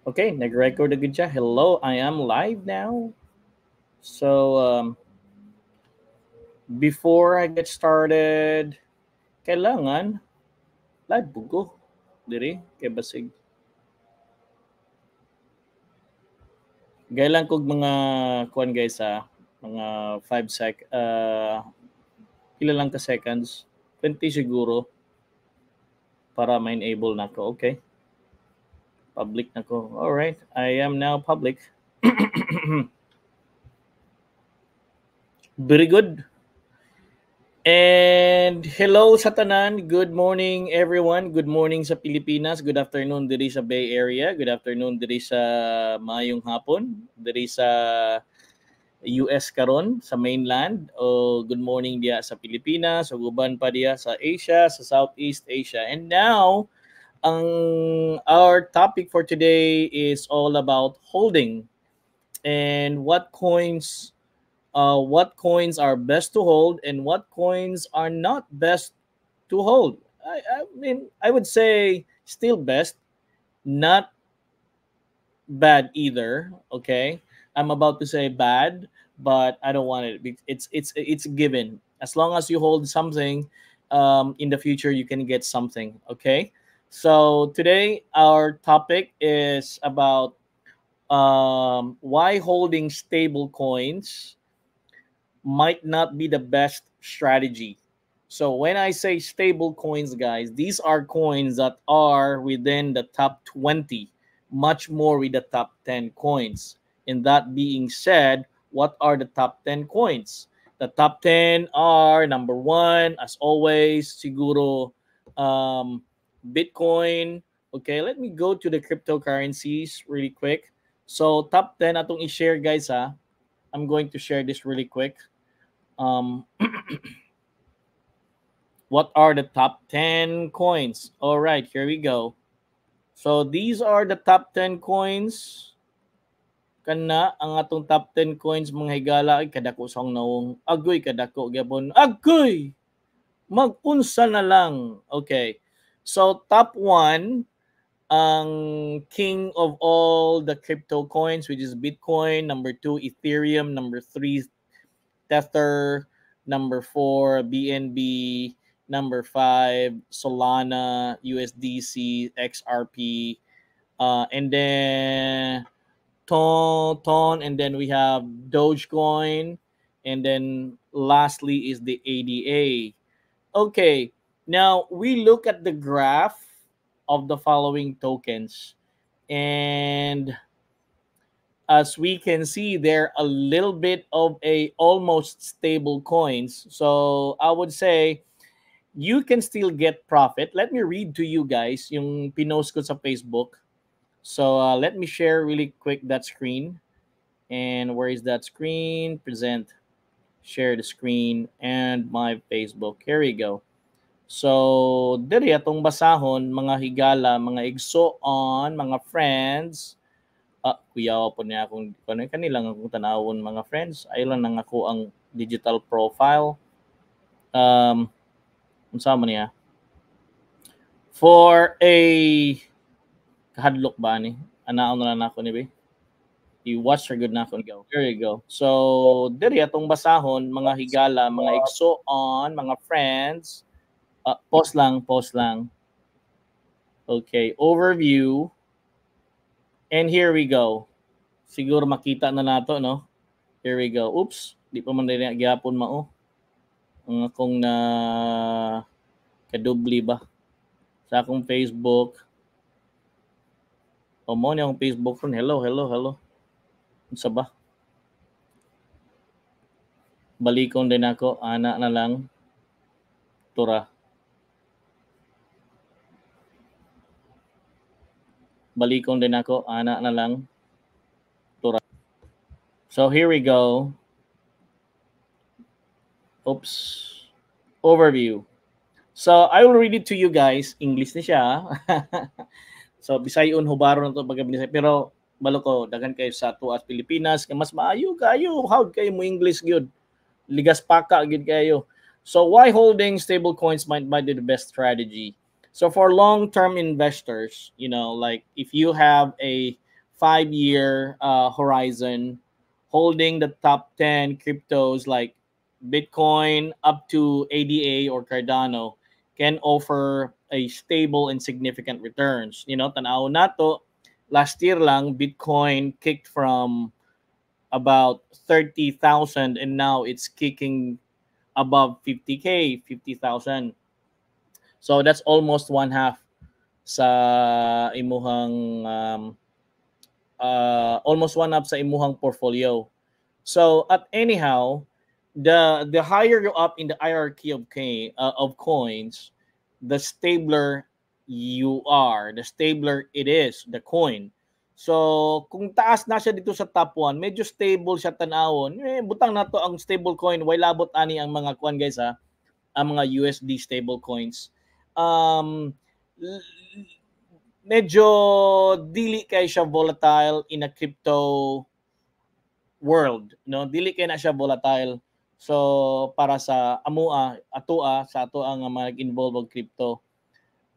Okay, nag-record agad siya. Hello, I am live now. So, um, before I get started, kailangan live bugo. Diri, kay basig. Gailan kog mga kuan guys sa ah, mga 5 sec uh, ah, pila lang ka seconds, 20 siguro para ma-enable nako Okay. Public na ko. All right, I am now public. Very good. And hello sa tanan. Good morning everyone. Good morning sa Pilipinas. Good afternoon diri sa Bay Area. Good afternoon diri sa mayong hapon. Diri sa US karon sa mainland o good morning dia sa Pilipinas, o uban pa dia sa Asia, sa Southeast Asia. And now ang our topic for today is all about holding and what coins uh, what coins are best to hold and what coins are not best to hold I, I mean i would say still best not bad either okay i'm about to say bad but i don't want it it's it's it's given as long as you hold something um, in the future you can get something okay so today our topic is about um, why holding stable coins might not be the best strategy. So when I say stable coins, guys, these are coins that are within the top 20, much more with the top 10 coins. And that being said, what are the top 10 coins? The top 10 are number one, as always, siguro um, Bitcoin. Okay, let me go to the cryptocurrencies really quick. So top 10 atong i-share guys ha. I'm going to share this really quick. Um, what are the top 10 coins? All right, here we go. So these are the top 10 coins. Kana ang atong top 10 coins mga higala ay kadako sang nawong agoy kadako gyapon agoy magunsa na lang. Okay. So top one, ang king of all the crypto coins, which is Bitcoin. Number two, Ethereum. Number three, Tether. Number four, BNB. Number five, Solana, USDC, XRP. Uh, and then Ton, Ton. And then we have Dogecoin. And then lastly is the ADA. Okay. Now, we look at the graph of the following tokens. And as we can see, they're a little bit of a almost stable coins. So I would say you can still get profit. Let me read to you guys yung pinos ko sa Facebook. So uh, let me share really quick that screen. And where is that screen? Present. Share the screen and my Facebook. Here we go. So, diri atong basahon, mga higala, mga igso on, mga friends. Ah, kuya po niya akong kanay kanila nga akong tanawon mga friends. Ayo lang nang ako ang digital profile. Um, unsa man niya? For a kahadlok ba ni? Anaon na lang ako ni ba? I-watch her good na ako. Go. There you go. So, diri atong basahon, mga higala, mga igso igsoon, mga friends Uh, pause lang, pause lang. Okay, overview. And here we go. Siguro makita na nato, no? Here we go. Oops, di pa man na gihapon mao. Ang akong na kadubli ba? Sa akong Facebook. O mo niya akong Facebook friend. Hello, hello, hello. Unsa ba? Balikon din ako, ana na lang. Tura. balikon din ako, ana na lang. So here we go. Oops. Overview. So I will read it to you guys. English ni siya. so bisayon hubaro na to pagkabinisa. Pero balo ko dagan kayo sa tuas Pilipinas kay mas maayo kayo how kayo mo English gyud ligas paka gyud kayo so why holding stable coins might might be the best strategy So for long-term investors, you know, like if you have a five-year uh, horizon, holding the top 10 cryptos like Bitcoin up to ADA or Cardano can offer a stable and significant returns. You know, tanaw na to, last year lang, Bitcoin kicked from about 30,000 and now it's kicking above 50K, 50,000. So that's almost one half sa imuhang um, uh, almost one half sa imuhang portfolio. So at anyhow, the the higher you up in the hierarchy of K, uh, of coins, the stabler you are, the stabler it is, the coin. So, kung taas na siya dito sa top 1, medyo stable siya tanawon. Eh, butang na to ang stable coin. Why labot ani ang mga kuan guys ha? Ang mga USD stable coins um, medyo dili kay siya volatile in a crypto world no dili kay na siya volatile so para sa amua atua sa atua ang mag-involve og crypto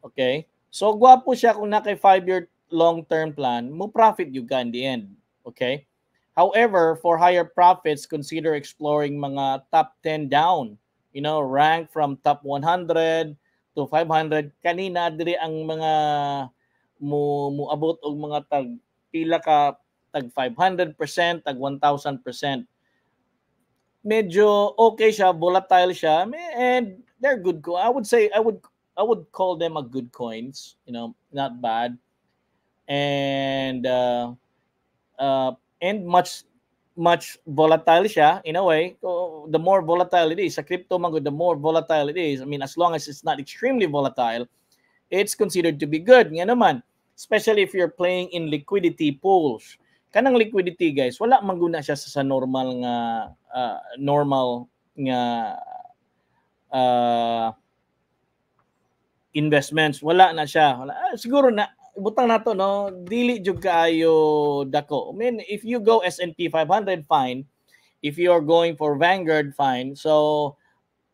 okay so gwapo siya kung na kay 5 year long term plan mo profit you ka in the end okay however for higher profits consider exploring mga top 10 down you know rank from top 100 to 500 kanina diri ang mga mo muabot og mga tag pila ka tag 500%, tag 1000%. Medyo okay siya, volatile siya, and they're good coin. I would say I would I would call them a good coins, you know, not bad. And uh, uh, and much much volatile siya in a way. the more volatile it is, a crypto mango, the more volatile it is. I mean, as long as it's not extremely volatile, it's considered to be good. Nga naman, especially if you're playing in liquidity pools. Kanang liquidity, guys, wala manguna siya sa, sa normal nga uh, normal nga uh, investments. Wala na siya. Wala. Ah, siguro na butang nato no dili jud kaayo dako I mean if you go S&P 500 fine if you are going for Vanguard fine so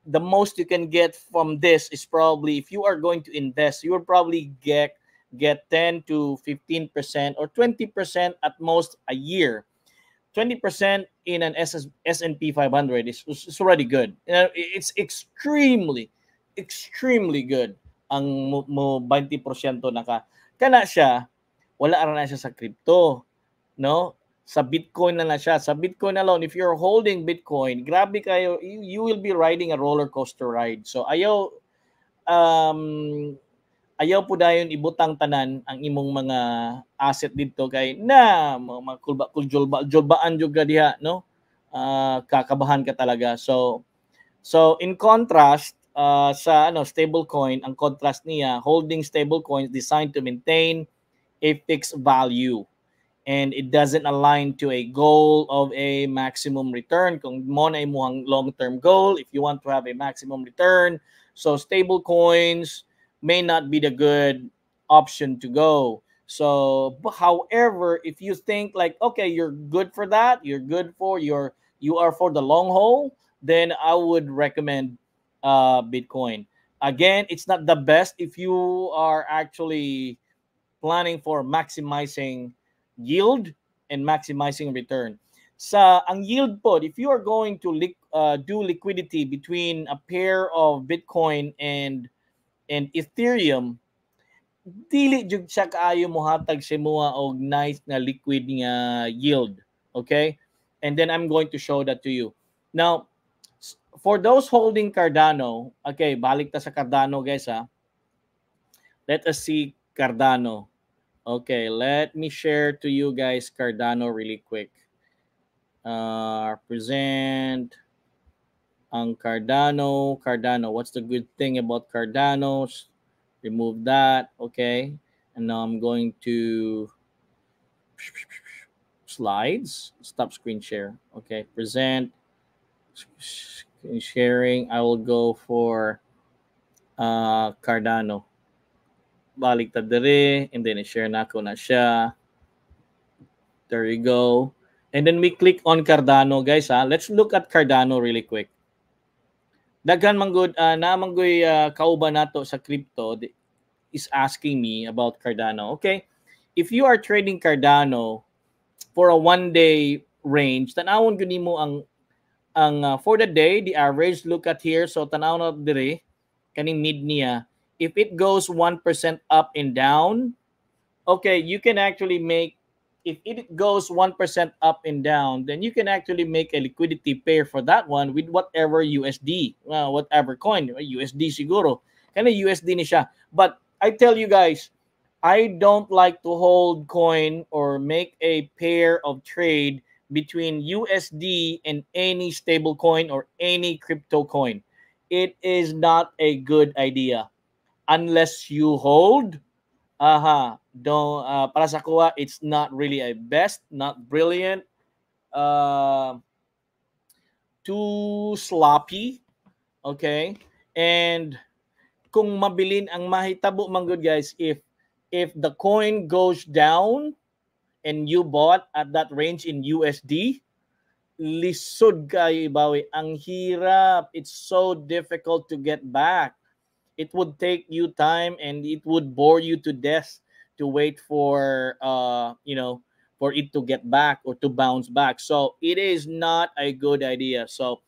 the most you can get from this is probably if you are going to invest you will probably get get 10 to 15% or 20% at most a year 20% in an S&P 500 is, is already good it's extremely extremely good ang mo 20% naka Kana siya, wala ara na siya sa crypto. No? Sa Bitcoin na na siya. Sa Bitcoin alone, if you're holding Bitcoin, grabe kayo, you, you will be riding a roller coaster ride. So ayaw, um, ayaw po dayon ibutang tanan ang imong mga asset dito kay na mga, mga kulba kuljolba jolbaan jud diha no uh, kakabahan ka talaga so so in contrast Ah, sa ano stablecoin, ang contrast niya, holding stablecoins designed to maintain a fixed value and it doesn't align to a goal of a maximum return. Kung mo na imong long-term goal, if you want to have a maximum return, so stable coins may not be the good option to go. So, however, if you think like, okay, you're good for that, you're good for your, you are for the long haul, then I would recommend uh, Bitcoin. Again, it's not the best if you are actually planning for maximizing yield and maximizing return. Sa ang yield po, if you are going to li uh, do liquidity between a pair of Bitcoin and and Ethereum, dili jud siya kaayo mohatag simua og nice na liquid nga yield, okay? And then I'm going to show that to you. Now, for those holding Cardano, okay, balik ta sa Cardano guys ha. Let us see Cardano. Okay, let me share to you guys Cardano really quick. Uh, present ang Cardano. Cardano, what's the good thing about Cardano's? Remove that, okay. And now I'm going to slides. Stop screen share. Okay, present in sharing, I will go for uh, Cardano. Baliktad dere, and then share na ko na siya. There you go. And then we click on Cardano, guys. Ha? Let's look at Cardano really quick. Daghan manggod uh, na manggoy uh, kauba nato sa crypto is asking me about Cardano. Okay. If you are trading Cardano for a one day range, tanawon gyud mo ang ang uh, for the day, the average, look at here, so tanaw na dire, kaning mid niya, if it goes 1% up and down, okay, you can actually make, if it goes 1% up and down, then you can actually make a liquidity pair for that one with whatever USD, well, whatever coin, USD siguro. Kana USD ni siya. But I tell you guys, I don't like to hold coin or make a pair of trade between USD and any stable coin or any crypto coin. It is not a good idea unless you hold. Aha, uh-huh. don't uh, para sa kuha, it's not really a best, not brilliant, uh, too sloppy, okay? And kung mabilin ang mahitabo man good guys, if if the coin goes down, and you bought at that range in USD, lisod kayo ibawi. Ang hirap. It's so difficult to get back. It would take you time and it would bore you to death to wait for uh you know for it to get back or to bounce back. So it is not a good idea. So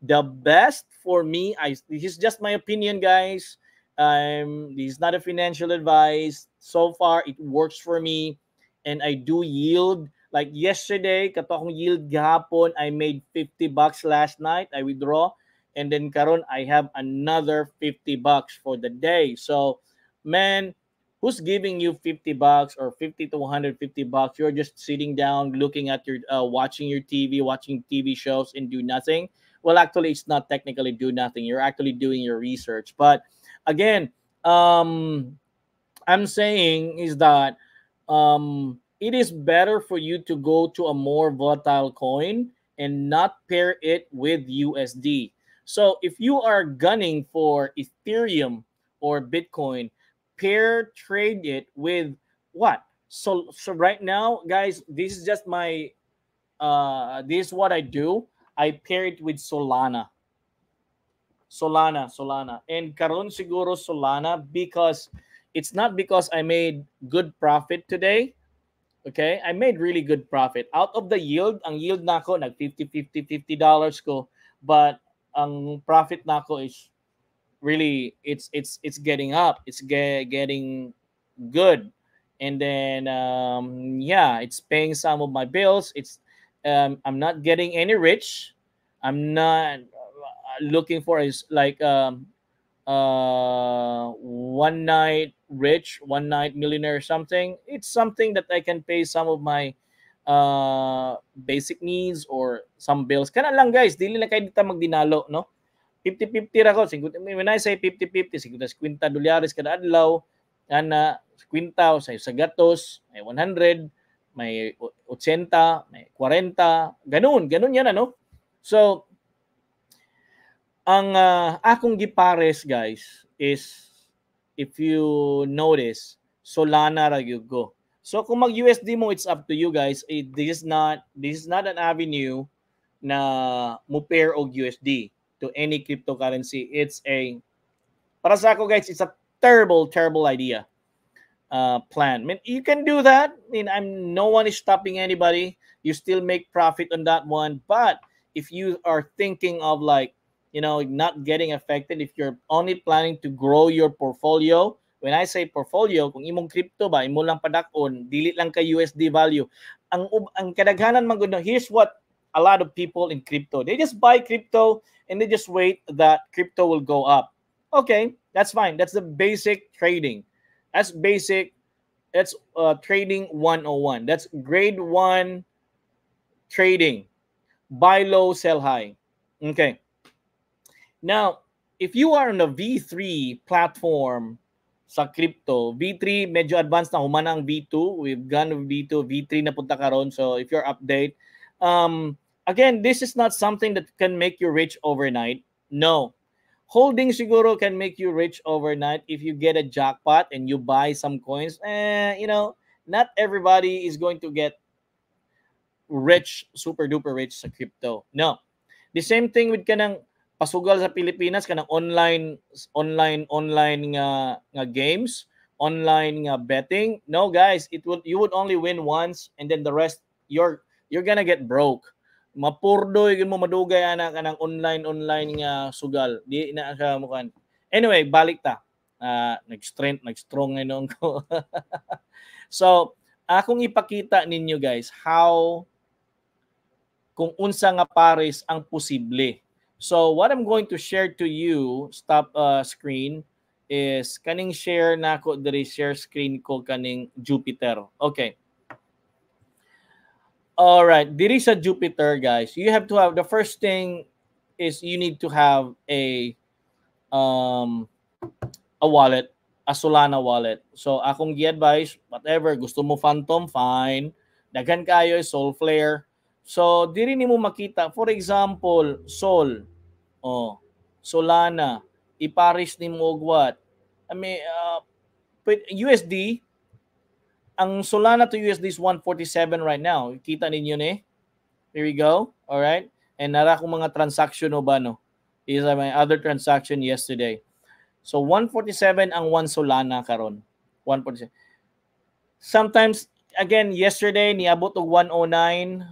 the best for me, I this is just my opinion, guys. Um, this is not a financial advice. So far, it works for me and I do yield. Like yesterday, kato yield gahapon, I made 50 bucks last night, I withdraw. And then karon I have another 50 bucks for the day. So, man, who's giving you 50 bucks or 50 to 150 bucks? You're just sitting down, looking at your, uh, watching your TV, watching TV shows and do nothing. Well, actually, it's not technically do nothing. You're actually doing your research. But again, um, I'm saying is that – um, it is better for you to go to a more volatile coin and not pair it with USD. So if you are gunning for Ethereum or Bitcoin, pair trade it with what? So so right now, guys, this is just my uh this is what I do. I pair it with Solana. Solana, Solana. And karon siguro Solana because it's not because I made good profit today. Okay? I made really good profit. Out of the yield, ang yield nako na nag 50 50 50 dollars ko, but ang profit nako is really it's it's it's getting up. It's ge- getting good. And then um yeah, it's paying some of my bills. It's um I'm not getting any rich. I'm not uh, looking for is like um uh one night rich, one night millionaire, something. It's something that I can pay some of my uh, basic needs or some bills. Kana lang guys, dili na kayo dito magdinalo, no? 50-50 ra ko. When I say 50-50, 50 dolyares kada adlaw, ana, 50, sa, sa gatos, may 100, may 80, may 40, ganun, ganun yan, ano? So, ang uh, akong gipares, guys, is if you notice, Solana ra you go. So kung mag-USD mo, it's up to you guys. It, eh, this is not this is not an avenue na mo pair og USD to any cryptocurrency. It's a para sa ako guys, it's a terrible terrible idea. Uh, plan. I mean, you can do that. I mean, I'm no one is stopping anybody. You still make profit on that one. But if you are thinking of like you know not getting affected if you're only planning to grow your portfolio when I say portfolio kung imong crypto ba imo lang padakon dilit lang ka USD value ang ang kadaghanan man here's what a lot of people in crypto they just buy crypto and they just wait that crypto will go up okay that's fine that's the basic trading that's basic that's uh, trading 101 that's grade 1 trading buy low sell high okay now, if you are on a V3 platform sa crypto, V3 medyo advanced na humana ang V2. We've gone V2, V3 na punta karon. So if you're update, um, again, this is not something that can make you rich overnight. No. Holding siguro can make you rich overnight if you get a jackpot and you buy some coins. Eh, you know, not everybody is going to get rich, super duper rich sa crypto. No. The same thing with kanang pasugal sa Pilipinas kanang online online online nga nga games, online nga betting. No guys, it would you would only win once and then the rest you're you're gonna get broke. mapurdo gid mo madugay ana kanang online online nga sugal. Di na ka mukan. Anyway, balik ta. Uh, nag-strength, nag-strong ko. so, akong ipakita ninyo guys how kung unsa nga pares ang posible So what I'm going to share to you, stop uh, screen, is kaning share na ko diri share screen ko kaning Jupiter. Okay. All right, diri sa Jupiter guys, you have to have the first thing is you need to have a um a wallet, a Solana wallet. So akong gi-advise whatever gusto mo Phantom fine, daghan kayo Soulflare So, diri nimo makita, for example, Sol, oh, Solana, iparis nimo og what? I mean, uh, USD, ang Solana to USD is 147 right now. Kita ninyo ni? Here we go. All right? And nara kong mga transaction no ba no? Is are my other transaction yesterday. So 147 ang 1 Solana karon. 147. Sometimes again yesterday niabot og 109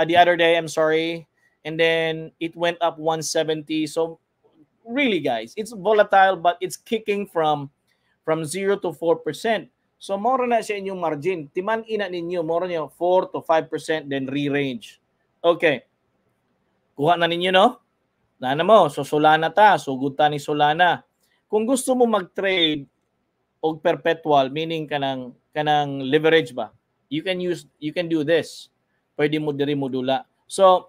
uh, the other day. I'm sorry. And then it went up 170. So really, guys, it's volatile but it's kicking from from 0 to 4%. So more na siya inyong margin. Timan ina ninyo, more nyo, 4 to 5% then re-range. Okay. Kuha na ninyo, no? Nana mo, so Solana ta, sugod ta ni Solana. Kung gusto mo mag-trade og perpetual, meaning kanang kanang leverage ba, you can use you can do this pwede mo diri modula. So,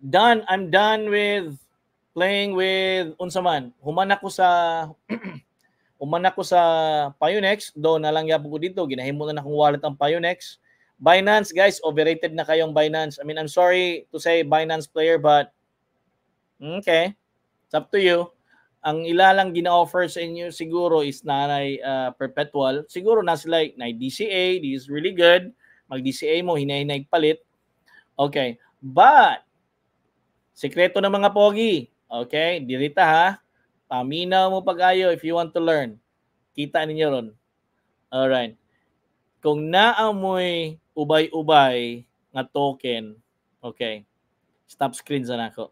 done. I'm done with playing with unsa man. Human ako sa human ako sa Pionex. Do na lang yapon ko dito. Ginahimo na akong wallet ang Pionex. Binance, guys, overrated na kayong Binance. I mean, I'm sorry to say Binance player, but okay. It's up to you. Ang ilalang gina-offer sa inyo siguro is nanay uh, perpetual. Siguro na sila like, na DCA, this is really good mag-DCA mo, hinahinay palit. Okay. But, sekreto ng mga pogi. Okay? Dirita ha. Paminaw mo pag-ayo if you want to learn. Kita ninyo ron. Alright. Kung naamoy ubay-ubay nga token, okay, stop screen sa nako.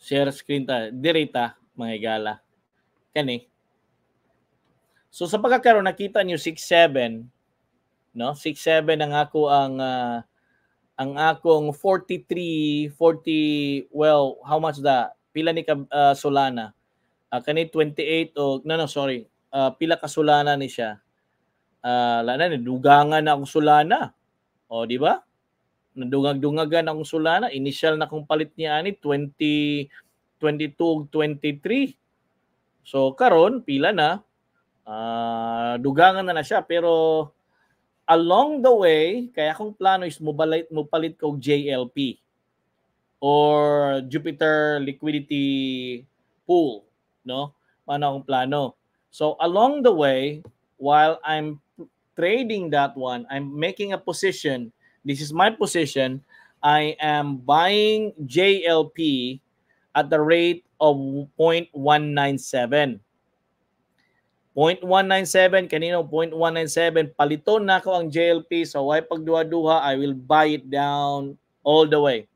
Share screen ta. Dirita, mga igala. Kani. So sa pagkakaroon, nakita nyo 6-7, no? 6-7 ang ako ang uh, ang akong 43, 40, well, how much da? Pila ni ka, uh, Solana? Uh, kani 28 o, oh, no, no, sorry. Uh, pila ka Solana ni siya? Uh, lana, dugangan na akong Solana. O, oh, di ba? Nadungag-dungagan akong Solana. Initial na akong palit niya ani 20, 22, 23. So, karon pila na. Uh, dugangan na na siya pero along the way, kaya kung plano is mubalit, mupalit ko JLP or Jupiter Liquidity Pool, no? Paano akong plano? So along the way, while I'm trading that one, I'm making a position. This is my position. I am buying JLP at the rate of 0.197. 0.197, kanino 0.197, paliton na ako ang JLP, so why pagduha-duha, I will buy it down all the way.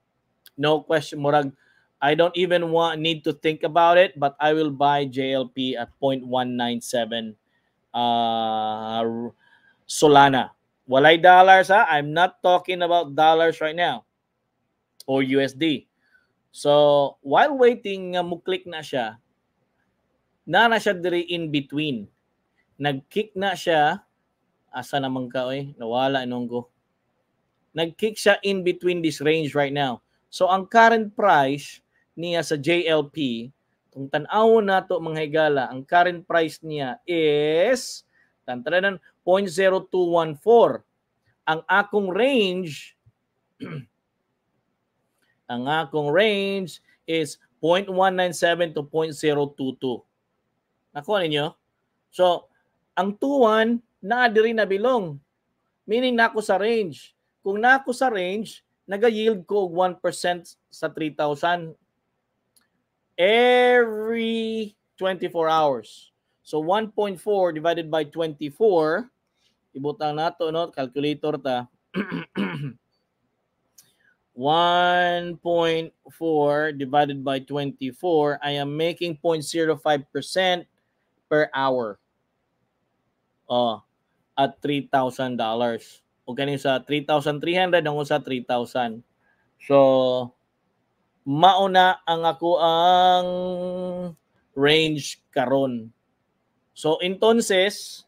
No question, murag, I don't even want need to think about it, but I will buy JLP at 0.197 uh, Solana. Walay dollars ha? Ah. I'm not talking about dollars right now or USD. So, while waiting, uh, mo-click na siya, Nara siya diri in between. Nag-kick na siya. Asa naman ka, oy? Nawala, inonggo. Nag-kick siya in between this range right now. So, ang current price niya sa JLP, kung tanaw na to mga higala, ang current price niya is 0.0214. Ang akong range ang akong range is 0.197 to 0.022. Nakuha ninyo? So, ang 2-1, naadi rin na bilong. Meaning, nako sa range. Kung nako sa range, nag-yield ko 1% sa 3,000 every 24 hours. So, 1.4 divided by 24, ibutang nato, no? Calculator ta. 1.4 divided by 24, I am making 0.05% per hour. Oh, at $3,000. O ganin sa 3,300 ang sa 3,000. So, mauna ang ako ang range karon. So, entonces,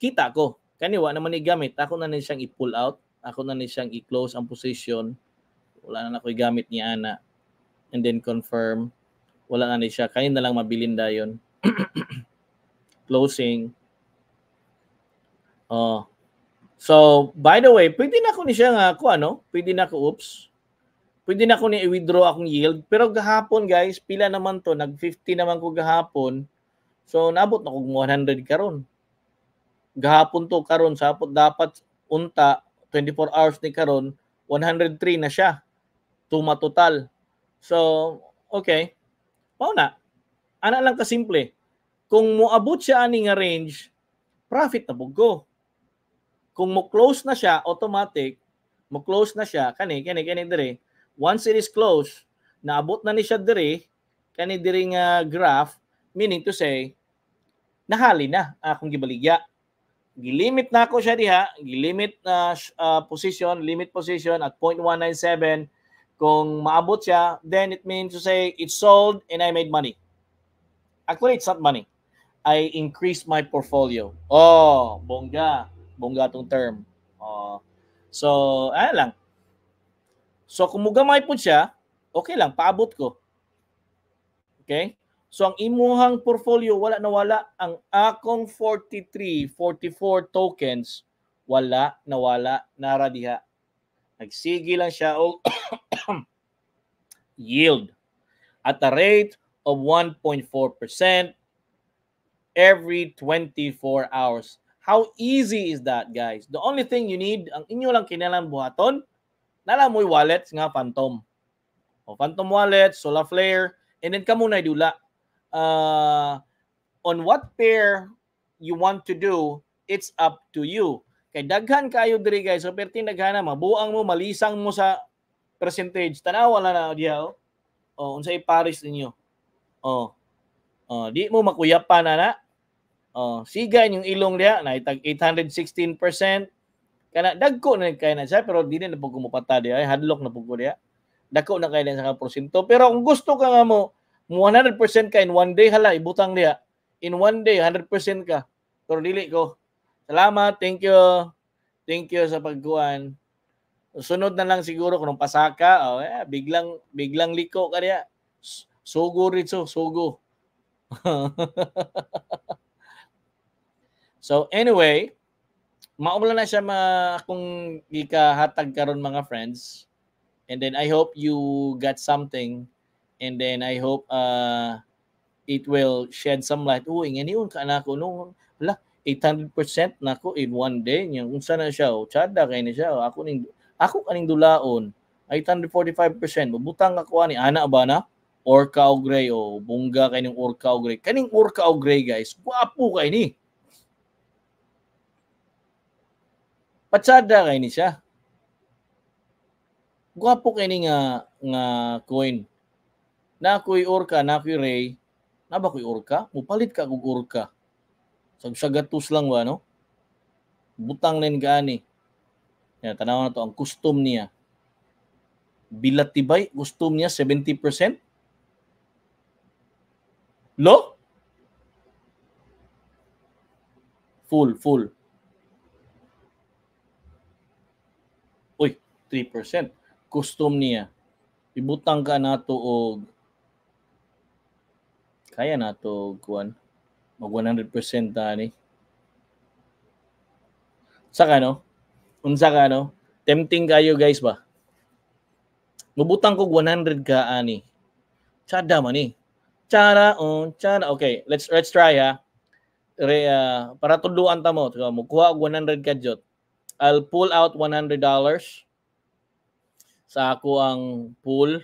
kita ko. Kaniwa naman ni gamit. Ako na ni siyang i-pull out. Ako na ni siyang i-close ang position. Wala na ako gamit ni Ana. And then confirm. Wala na ni siya. Kanin na lang mabilin dayon. closing. Oh. So, by the way, pwede na ko ni siya nga ako, ano? Pwede na ko, oops. Pwede na ko ni i-withdraw akong yield. Pero gahapon, guys, pila naman to. Nag-50 naman ko gahapon. So, naabot na kong 100 karon. Gahapon to karon sapot dapat unta 24 hours ni karon 103 na siya. Tuma total. So, okay. Mao na. Ana lang kasimple. Kung moabot siya ani nga range, profit na bugo. Kung mo close na siya automatic, mo close na siya kani kani kani dire. Once it is close, naabot na ni siya dire kani dire nga graph meaning to say nahali na akong gibaligya. Gilimit na ako siya diha, gilimit na uh, position, limit position at 0.197 kung maabot siya, then it means to say it sold and I made money. Actually, it's not money. I increase my portfolio. Oh, bongga. Bongga tong term. Oh. So, ayan lang. So, kung mugamay po siya, okay lang, paabot ko. Okay? So, ang imuhang portfolio, wala na wala. Ang akong 43, 44 tokens, wala na wala nara diha. Nagsigi lang siya o yield at a rate of 1.4% every 24 hours. How easy is that, guys? The only thing you need, ang inyo lang kinalang buhaton, nala mo'y wallet nga Phantom. O Phantom wallet, Solar Flare, and then kamo na dula. Uh, on what pair you want to do, it's up to you. Kay daghan kayo diri guys, so perti daghana mabuang mo, malisang mo sa percentage. Tanawa na na diha. O unsay pares ninyo? Oh. Oh, di mo makuyap pa na na. Oh, siga yung ilong diha na itag 816%. Kana dagko na kay na siya pero dili na pag kumupata diha, hadlok na pugo diha. Dagko na kay na sa porsyento. Pero kung gusto ka nga mo 100% ka in one day hala ibutang diha. In one day 100% ka. Pero dili ko. Salamat, thank you. Thank you sa pagkuan. Sunod na lang siguro kung pasaka, oh, eh, biglang biglang liko ka diha. Sugo rito, sugo. So anyway, maumla na siya ma kung gikahatag karon mga friends. And then I hope you got something and then I hope uh it will shed some light. Uy, nga niyon ka na ako no. Wala, 800% na ako in one day. Yung unsa na siya, o, oh? tsada kay ni siya. O, oh? ako ning ako kaning dulaon. 845%. Mabutang ako ani ana ba na? Orca o gray o oh. bunga kay ning orca o gray. Kaning orca o gray guys, guwapo kay ni. Patsada kay ni siya. Gwapo kay nga nga coin. Na kuy orka, na koy ray. Na ba koy orka? Mupalit ka kung orka. Sagsagatos lang wa no? Butang len gaani. Ya, tanaw na to ang custom niya. Bilatibay, custom niya 70%. Lo? Full, full. 3%. Custom niya. Ibutang ka na to og kaya na to kuan mag 100% tani. Sa kano? Unsa kano? Tempting kayo guys ba? Mubutang ko 100 ka ani. Chada man ni. Eh. Chara on, oh, chara. Okay, let's let's try ha. Re, uh, para tuduan ta mo, so, mukuha og 100 ka jot. I'll pull out $100 sa ako ang pool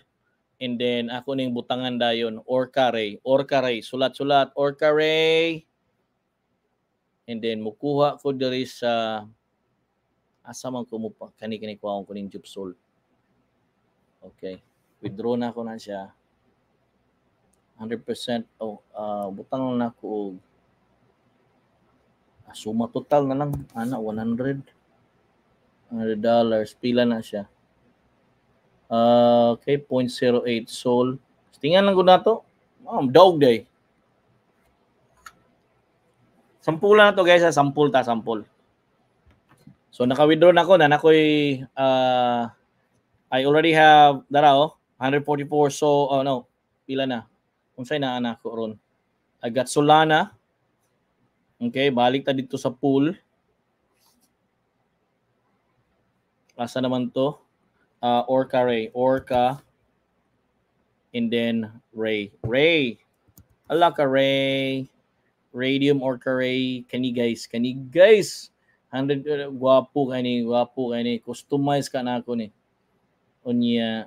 and then ako ning butangan dayon orca ray orca ray sulat-sulat orca ray and then mukuha ko diri sa asa man ko mo pa kani kani ko ang kuning jupsol okay withdraw na ko na siya 100% oh, uh, butang na ko ah, suma total na lang ana 100 100 dollars pila na siya Ah, okay, 0.08 sol. Tingnan lang ko na to. Oh, dog day. Sampul na to guys. Ah. Sampul ta, sampul. So naka-withdraw na ako na nakoy uh, ah, I already have dara oh, 144 so oh no, pila na. Kung Unsay na anak ko ron? I got Solana. Okay, balik ta dito sa pool. Asa naman to? uh, Orca Ray. Orca and then Ray. Ray. Alaka Ray. Radium Orca Ray. Kani guys. Kani guys. 100 guwapo uh, kani guwapo kani customize ka na ako ni unya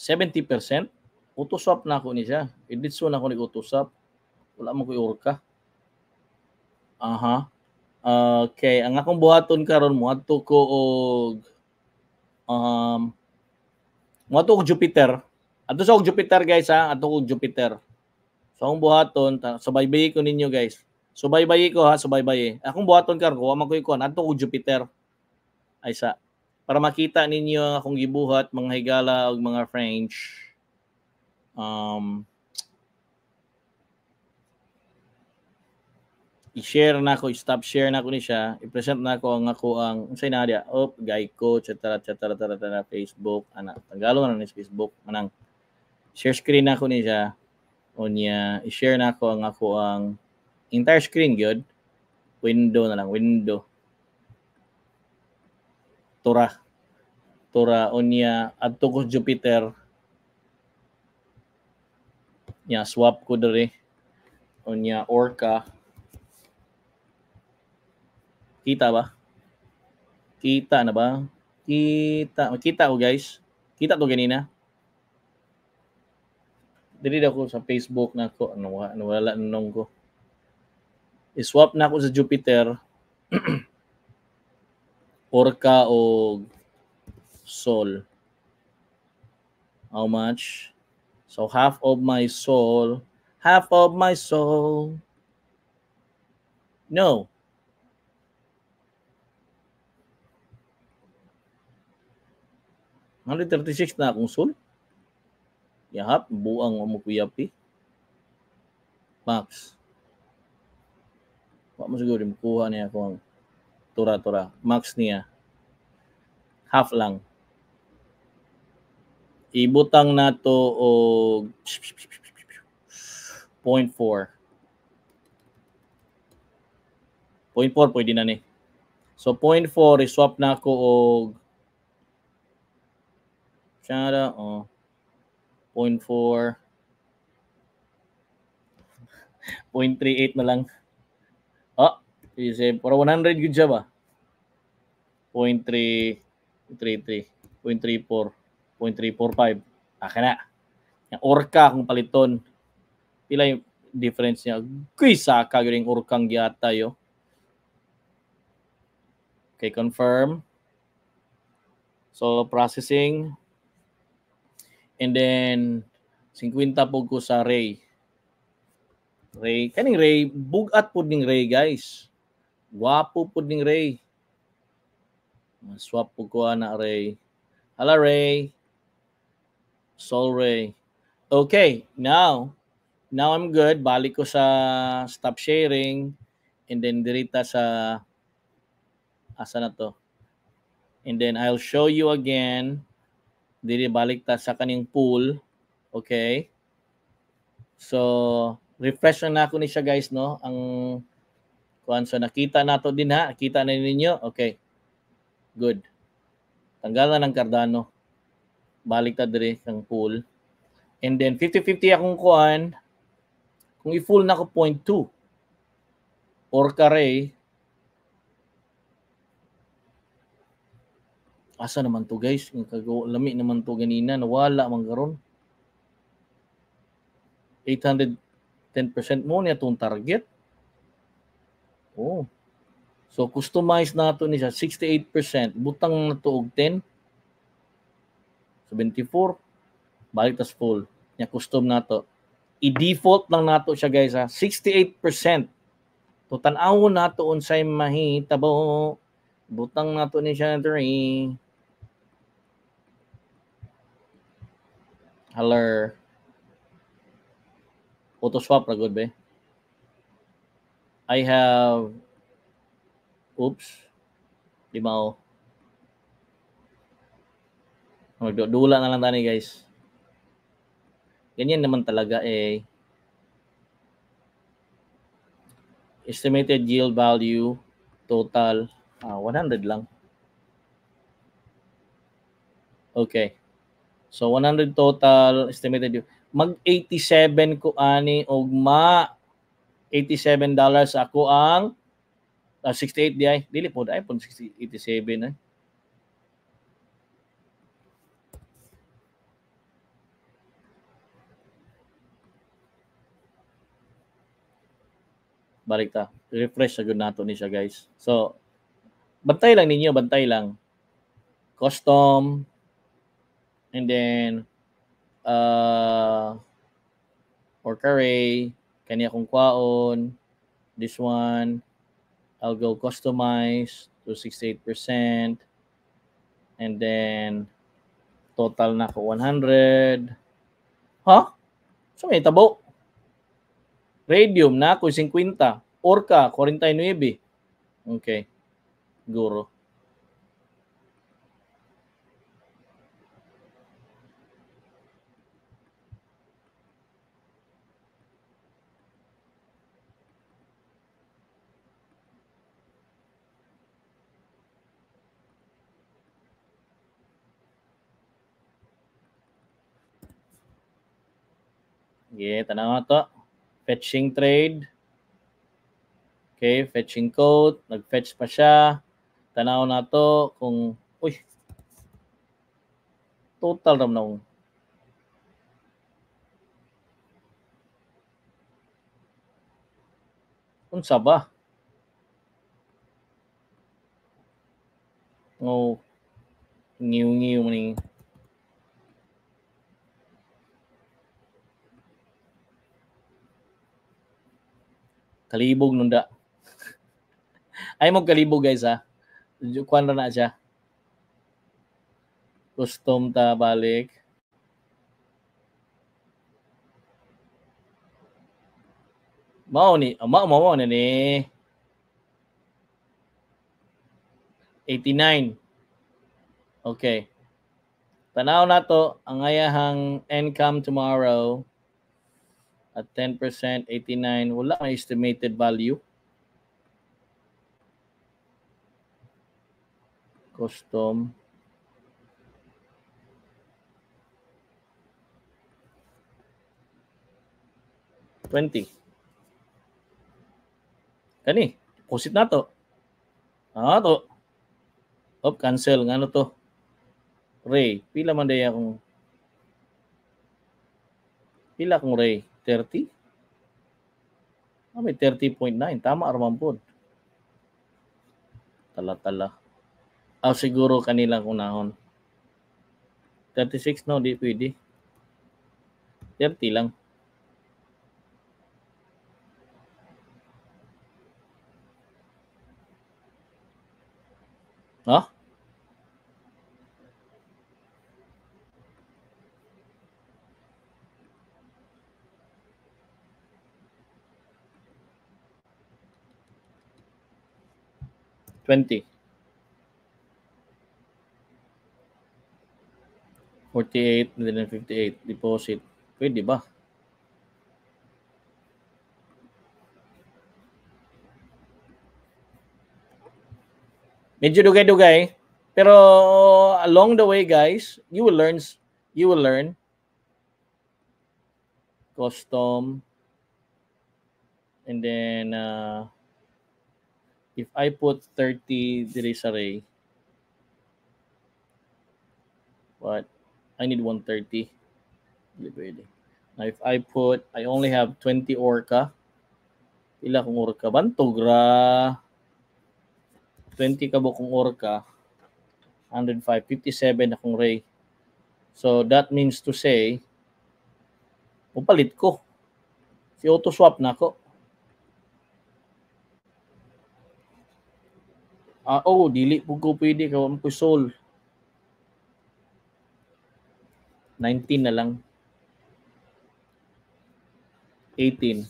70% utosap na ako ni siya edit so na ako ni utosap wala mo ko iurka aha uh -huh. okay ang akong buhaton karon mo adto ko og um mo ato Jupiter. Ato sa Jupiter guys ha, ato ug Jupiter. So ang buhaton, subaybayi ko ninyo guys. Subaybayi ko ha, subaybayi. Akong buhaton kargo, amang ko ikon, ato ug Jupiter. Ay sa para makita ninyo ang akong gibuhat, mga higala ug mga French. Um, i-share na ako, stop share na ako ni siya, i-present na ako ang ako ang unsay oh, na dia, op, Geico, etc. etc. etc. Facebook, ana, Tagalog na ni Facebook manang share screen na ako ni siya. Onya, i-share na ako ang ako ang entire screen gyud. Window na lang, window. Tura. Tura onya adto ko Jupiter. Nya swap ko dere. Onya Orca Kita ba? Kita na ba? Kita. Kita ko guys. Kita to ganina. Dili ako sa Facebook na ko. Ano, ano wala nung ko. I-swap na ako sa Jupiter. Orca o Sol. How much? So half of my soul, half of my soul. No, 136 na akong sul. Yahap, buang mo kuyapi. Max. Wa mo siguro kuha niya kung tura-tura. Max niya. Half lang. Ibutang nato o 0.4. 0.4 pwede na ni. So 0.4 iswap na ako og Chata, oh. 0.4. 0.38 na lang. Oh, ah, isip. Para 100, good job ah. 0.3, 0.33, 0.34, 0.345. Aka na. Yung orka kung paliton. Pila yung difference niya. Kuy, saka yung orkang giyata yo. Okay, confirm. So, processing. And then 50 po ko sa Ray. Ray, kaning Ray, bugat pud ning Ray guys. Wapo pud ning Ray. Swap po ko ana Ray. Hala Ray. Soul Ray. Okay, now now I'm good. Balik ko sa stop sharing and then dirita sa asa na to. And then I'll show you again dili ta sa kaning pool. Okay? So, refresh na ako ni siya guys, no? Ang kuan so nakita nato din ha, Kita na ninyo. Okay. Good. Tanggalan ng Cardano. Balik ta dire kang pool. And then 50-50 akong kuan. Kung i-full na ko 0.2 or kare Asa naman to guys, ang lami naman to ganina, nawala man garon. 810% mo niya tong target. Oh. So customize nato ni siya 68%, butang na to 10. 74 balik tas full. Niya custom nato. I-default lang nato siya guys ha, 68%. To tan-aw nato unsay mahitabo. Butang nato ni siya 3. Haller. Auto swap are good, be. I have oops. Limao. Magdudula na lang tani, guys. Ganyan naman talaga eh. Estimated yield value total ah, 100 lang. Okay. So 100 total estimated yun. Mag 87 ko ani og ma 87 dollars ako ang uh, ah, 68 di ay dili pod ay pun 87 Eh. Balik ta. Refresh sa good nato ni siya guys. So bantay lang ninyo, bantay lang. Custom and then uh, or array, kanya kong kwaon, this one, I'll go customize to 68%, and then total na ko 100. Huh? So may tabo. Radium na ko 50. Orca, 49. Okay. Guro. Okay, tanaw to. Fetching trade. Okay, fetching code. Nag-fetch pa siya. Tanaw na to kung... Uy! Total ram na kong. Unsa ba? Oh, ngiw-ngiw mo Kalibog nunda. Ay mo kalibog guys ha. Ah. Kuan na na siya. Custom ta balik. Mao ni, ah, mao mao mao ni. 89. Okay. Tanaw na to ang ayahang income tomorrow at 10%, 89, wala kang estimated value. Custom. Twenty. Kani, deposit na to. Ah, to. Op, cancel. Ano to? Ray, pila man day akong pila kong Ray. 30? Ah, may 30.9. Tama, Arman po. Tala-tala. Ah, siguro kanila kunahon. 36 no, di pwede. 30 lang. Ha? Huh? 20. 48 and 58 deposit. Pwede ba? Medyo dugay-dugay. Pero along the way, guys, you will learn. You will learn. Custom. And then, uh, if I put 30 there is array, but I need 130. Now, if I put, I only have 20 orca. Ila kung orca ba? Tugra. 20 ka ba kung orca? 105, 57 akong ray. So, that means to say, upalit ko. Si auto swap na ako. Ah, oh dili pud ko pwede kawan ko soul 19 na lang 18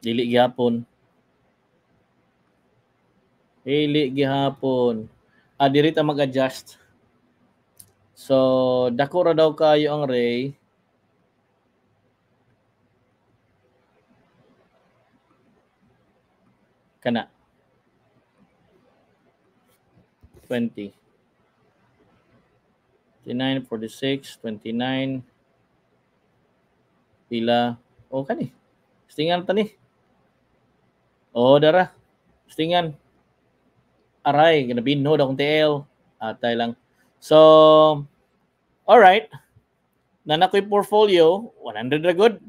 dili gyapon dili gihapon ah diri ta mag-adjust so dako ra daw kayo ang ray Kana. 20. 29, 46, 29. Pila. oh, kani. Stingan tani. oh, dara. Stingan. Aray, be no akong TL. Atay lang. So, all right. Nanakoy portfolio, 100 ra good.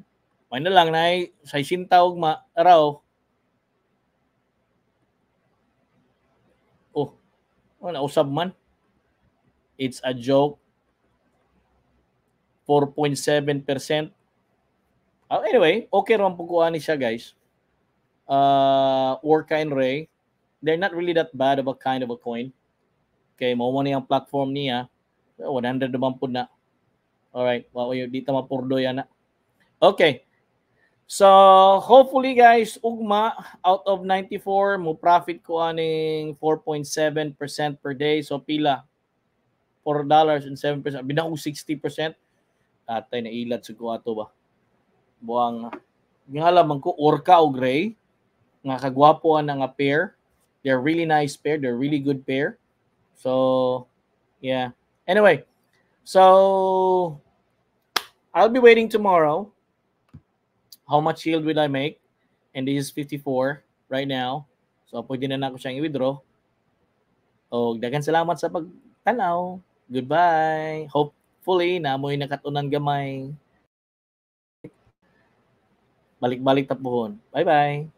May na lang na ay sa sintawag ma raw O, nausab man. It's a joke. 4.7%. Uh, ah, anyway, okay ron po kuha ni siya, guys. Uh, Orca and Ray, they're not really that bad of a kind of a coin. Okay, mo ni ang platform niya. 100 naman po na. Alright, wow, dito mapurdo yan na. Ah. Okay, So, hopefully guys, ugma out of 94 mo profit ko aning 4.7% per day. So pila $4 and 7%. Binakog 60%. Atay na ilat sa ko ato ba. Buang nga lamang ko orca o gray nga kagwapo ang nga pair. They're really nice pair. They're really good pair. So, yeah. Anyway, so I'll be waiting tomorrow how much yield will I make? And this is 54 right now. So, pwede na na ako siyang i-withdraw. O, dagan salamat sa pagtanaw. Goodbye. Hopefully, na mo'y nakatunan gamay. Balik-balik tapuhon. Bye-bye.